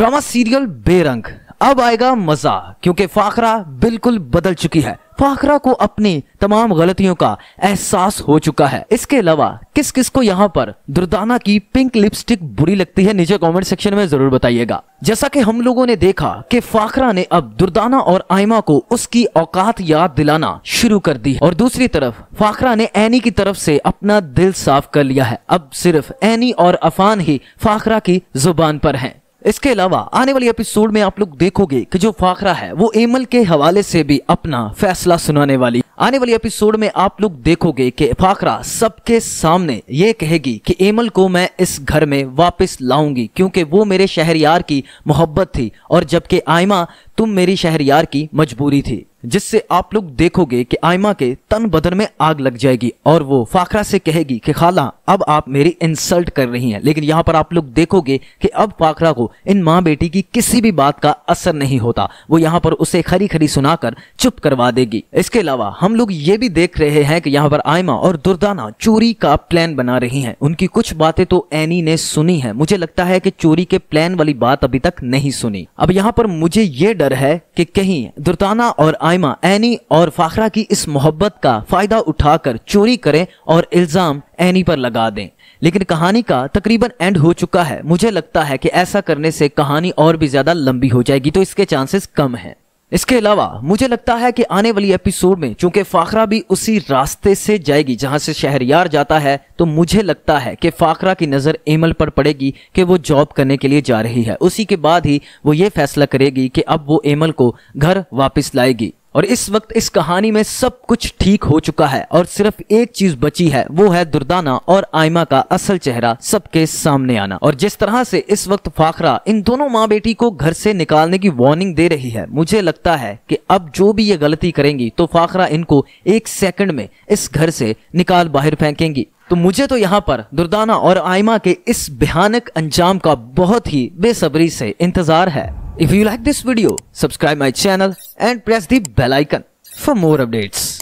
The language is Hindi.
ड्रामा सीरियल बेरंग अब आएगा मजा क्योंकि फाखरा बिल्कुल बदल चुकी है फाखरा को अपनी तमाम गलतियों का एहसास हो चुका है इसके अलावा किस किस को यहाँ पर दुर्दाना की पिंक लिपस्टिक बुरी लगती है नीचे कमेंट सेक्शन में जरूर बताइएगा जैसा कि हम लोगों ने देखा कि फाखरा ने अब दुर्दाना और आयमा को उसकी औकात याद दिलाना शुरू कर दी और दूसरी तरफ फाखरा ने एनी की तरफ से अपना दिल साफ कर लिया है अब सिर्फ एनी और अफान ही फाखरा की जुबान पर हैं इसके अलावा आने वाले एपिसोड में आप लोग देखोगे कि जो फाखरा है वो एमल के हवाले से भी अपना फैसला सुनाने वाली आने वाले एपिसोड में आप लोग देखोगे कि फाखरा सबके सामने ये कहेगी कि एमल को मैं इस घर में वापस लाऊंगी क्योंकि वो मेरे शहर की मोहब्बत थी और जबकि आयमा तुम मेरी यार की मजबूरी थी जिससे आप लोग देखोगे कि आयमा के तन बदन में आग लग जाएगी और वो फाखरा से कहेगी कि खाला अब आप मेरी इंसल्ट कर रही हैं लेकिन यहाँ पर आप लोग देखोगे कि अब फाखरा को इन माँ बेटी की किसी भी बात का असर नहीं होता वो यहाँ पर उसे खरी खरी सुनाकर चुप करवा देगी इसके अलावा हम लोग ये भी देख रहे हैं कि यहाँ पर आयमा और दुर्दाना चोरी का प्लान बना रही है उनकी कुछ बातें तो एनी ने सुनी है मुझे लगता है की चोरी के प्लान वाली बात अभी तक नहीं सुनी अब यहाँ पर मुझे ये डर डर है कि कहीं दुर्ताना और आयमा एनी और फाखरा की इस मोहब्बत का फायदा उठाकर चोरी करें और इल्ज़ाम एनी पर लगा दें लेकिन कहानी का तकरीबन एंड हो चुका है मुझे लगता है कि ऐसा करने से कहानी और भी ज़्यादा लंबी हो जाएगी तो इसके चांसेस कम हैं इसके अलावा मुझे लगता है कि आने वाली एपिसोड में चूंकि फाखरा भी उसी रास्ते से जाएगी जहां से शहरियार जाता है तो मुझे लगता है कि फाखरा की नज़र एमल पर पड़ेगी कि वो जॉब करने के लिए जा रही है उसी के बाद ही वो ये फैसला करेगी कि अब वो एमल को घर वापस लाएगी और इस वक्त इस कहानी में सब कुछ ठीक हो चुका है और सिर्फ एक चीज बची है वो है दुर्दाना और आयमा का असल चेहरा सबके सामने आना और जिस तरह से इस वक्त फाखरा इन दोनों माँ बेटी को घर से निकालने की वार्निंग दे रही है मुझे लगता है कि अब जो भी ये गलती करेंगी तो फाखरा इनको एक सेकंड में इस घर से निकाल बाहर फेंकेंगी तो मुझे तो यहाँ पर दुर्दाना और आयमा के इस भयानक अंजाम का बहुत ही बेसब्री से इंतजार है If you like this video, subscribe my channel and press the bell icon for more updates.